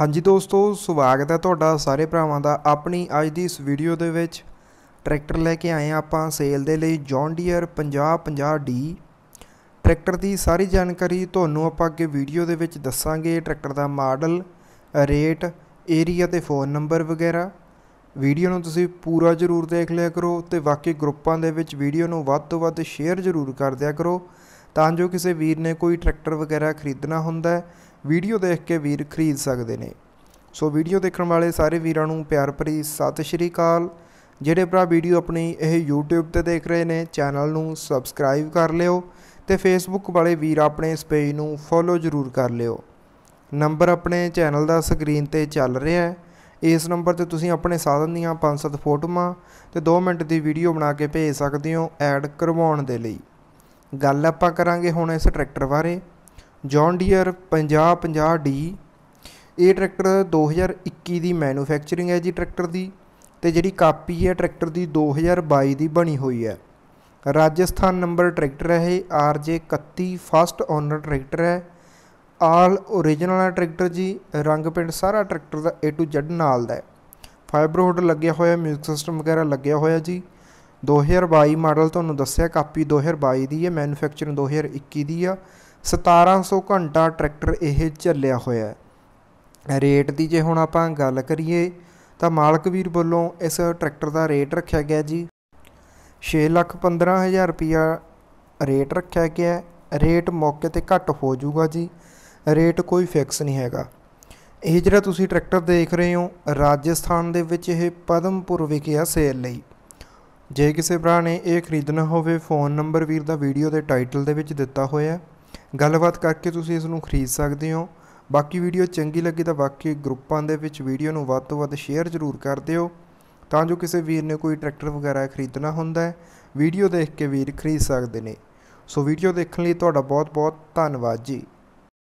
ਹਾਂਜੀ ਦੋਸਤੋ ਸਵਾਗਤ ਹੈ ਤੁਹਾਡਾ ਸਾਰੇ ਭਰਾਵਾਂ ਦਾ ਆਪਣੀ ਅੱਜ ਦੀ ਇਸ ਵੀਡੀਓ ਦੇ ਵਿੱਚ ਟਰੈਕਟਰ ਲੈ ਕੇ ਆਏ ਆ ਆਪਾਂ ਸੇਲ ਦੇ ਲਈ ਜੌਨ ਡੀਅਰ 5050D ਟਰੈਕਟਰ ਦੀ ਸਾਰੀ ਜਾਣਕਾਰੀ ਤੁਹਾਨੂੰ ਆਪਾਂ ਅੱਗੇ ਵੀਡੀਓ ਦੇ ਵਿੱਚ ਦੱਸਾਂਗੇ ਟਰੈਕਟਰ ਦਾ ਮਾਡਲ ਰੇਟ ਏਰੀਆ ਤੇ ਫੋਨ ਨੰਬਰ ਵਗੈਰਾ ਵੀਡੀਓ ਨੂੰ ਤੁਸੀਂ ਪੂਰਾ ਜ਼ਰੂਰ ਦੇਖ ਲਿਆ ਕਰੋ ਤੇ ਬਾਕੀ ਗਰੁੱਪਾਂ ਦੇ ਵਿੱਚ ਵੀਡੀਓ ਨੂੰ ਵੱਧ ਤੋਂ ਵੱਧ ਸ਼ੇਅਰ ਜ਼ਰੂਰ ਕਰ ਦਿਆ ਕਰੋ ਤਾਂ ਜੋ ਕਿਸੇ ਵੀਰ ਨੇ ਕੋਈ ਟਰੈਕਟਰ ਵਗੈਰਾ ਖਰੀਦਣਾ ਹੁੰਦਾ ਹੈ ਵੀਡੀਓ ਦੇਖ ਕੇ ਵੀਰ ਖਰੀਦ ਸਕਦੇ ਨੇ ਸੋ ਵੀਡੀਓ ਦੇਖਣ ਵਾਲੇ ਸਾਰੇ ਵੀਰਾਂ ਨੂੰ ਪਿਆਰ ਭਰੀ ਸਤਿ ਸ਼੍ਰੀ ਅਕਾਲ ਜਿਹੜੇ ਭਰਾ ਵੀਡੀਓ ਆਪਣੀ ਇਹ YouTube ਤੇ ਦੇਖ ਰਹੇ ਨੇ ਚੈਨਲ ਨੂੰ ਸਬਸਕ੍ਰਾਈਬ ਕਰ ਲਿਓ ਤੇ Facebook ਵਾਲੇ ਵੀਰ ਆਪਣੇ ਇਸ ਪੇਜ ਨੂੰ ਫੋਲੋ ਜ਼ਰੂਰ ਕਰ ਲਿਓ ਨੰਬਰ ਆਪਣੇ ਚੈਨਲ ਦਾ ਸਕਰੀਨ ਤੇ ਚੱਲ ਰਿਹਾ ਹੈ ਇਸ ਨੰਬਰ ਤੇ ਤੁਸੀਂ ਆਪਣੇ ਸਾਧਨ ਦੀਆਂ 5-7 ਫੋਟੋਆਂ ਤੇ 2 ਮਿੰਟ ਦੀ ਵੀਡੀਓ ਬਣਾ ਕੇ ਭੇਜ ਸਕਦੇ ਹੋ ਐਡ ਕਰਵਾਉਣ ਦੇ ਲਈ ਗੱਲ ਆਪਾਂ ਕਰਾਂਗੇ ਹੁਣ ਇਸ ਟਰੈਕਟਰ ਬਾਰੇ ਜੌਨ ਡੀਅਰ 5050D ਇਹ ਟਰੈਕਟਰ 2021 ਦੀ ਮੈਨੂਫੈਕਚਰਿੰਗ ਹੈ ਜੀ ਟਰੈਕਟਰ ਦੀ ਤੇ ਜਿਹੜੀ ਕਾਪੀ ਹੈ ਟਰੈਕਟਰ ਦੀ 2022 ਦੀ ਬਣੀ ਹੋਈ ਹੈ ਰਾਜਸਥਾਨ ਨੰਬਰ ਟਰੈਕਟਰ ਹੈ ਇਹ RJ31 ਫਸਟ ਓਨਰ ਟਰੈਕਟਰ ਹੈ ਆਲ origignal ਹੈ ਟਰੈਕਟਰ ਜੀ ਰੰਗ ਪਿੰਡ ਸਾਰਾ ਟਰੈਕਟਰ ਦਾ A to Z ਨਾਲ ਦਾ ਹੈ ਫਾਈਬਰ ਹੁੱਡ ਲੱਗਿਆ ਹੋਇਆ ਮਿਊਜ਼ਿਕ ਸਿਸਟਮ ਵਗੈਰਾ ਲੱਗਿਆ ਹੋਇਆ ਜੀ 2022 ਮਾਡਲ ਤੁਹਾਨੂੰ ਦੱਸਿਆ ਕਾਪੀ 2022 ਦੀ ਹੈ ਮੈਨੂਫੈਕਚਰਿੰਗ 2021 ਦੀ ਆ 1700 ਘੰਟਾ ਟਰੈਕਟਰ ਇਹ ਚੱਲਿਆ ਹੋਇਆ ਹੈ ਰੇਟ ਦੀ ਜੇ ਹੁਣ ਆਪਾਂ ਗੱਲ ਕਰੀਏ ਤਾਂ ਮਾਲਕ ਵੀਰ ਵੱਲੋਂ ਇਸ ਟਰੈਕਟਰ ਦਾ ਰੇਟ ਰੱਖਿਆ ਗਿਆ ਜੀ 615000 ਰੁਪਿਆ ਰੇਟ ਰੱਖਿਆ ਗਿਆ ਰੇਟ ਮੌਕੇ ਤੇ ਘੱਟ ਹੋ ਜਾਊਗਾ ਜੀ ਰੇਟ ਕੋਈ ਫਿਕਸ ਨਹੀਂ ਹੈਗਾ ਇਹ ਜਿਹੜਾ ਤੁਸੀਂ ਟਰੈਕਟਰ ਦੇਖ ਰਹੇ ਹੋ ਰਾਜਸਥਾਨ ਦੇ ਵਿੱਚ ਇਹ ਪਦਮਪੁਰ ਵਿਖੇ ਆ ਸੇਲ ਲਈ ਜੇ ਕਿਸੇ ਭਰਾ ਨੇ ਇਹ ਖਰੀਦਣਾ ਹੋਵੇ ਫੋਨ ਨੰਬਰ ਵੀਰ ਦਾ ਵੀਡੀਓ ਦੇ ਟਾਈਟਲ ਦੇ ਵਿੱਚ ਦਿੱਤਾ ਹੋਇਆ ਗੱਲਬਾਤ ਕਰਕੇ ਤੁਸੀਂ ਇਸ ਨੂੰ ਖਰੀਦ ਸਕਦੇ ਹੋ ਬਾਕੀ ਵੀਡੀਓ ਚੰਗੀ ਲੱਗੀ ਤਾਂ ਬਾਕੀ ਗਰੁੱਪਾਂ ਦੇ ਵਿੱਚ ਵੀਡੀਓ ਨੂੰ ਵੱਧ ਤੋਂ ਵੱਧ ਸ਼ੇਅਰ ਜ਼ਰੂਰ ਕਰ ਦਿਓ ਤਾਂ ਜੋ ਕਿਸੇ ਵੀਰ ਨੇ ਕੋਈ ਟਰੈਕਟਰ ਵਗੈਰਾ ਖਰੀਦਣਾ ਹੁੰਦਾ ਹੈ ਵੀਡੀਓ ਦੇਖ ਕੇ ਵੀਰ ਖਰੀਦ ਸਕਦੇ ਨੇ ਸੋ ਵੀਡੀਓ ਦੇਖਣ ਲਈ ਤੁਹਾਡਾ ਬਹੁਤ-ਬਹੁਤ ਧੰਨਵਾਦ ਜੀ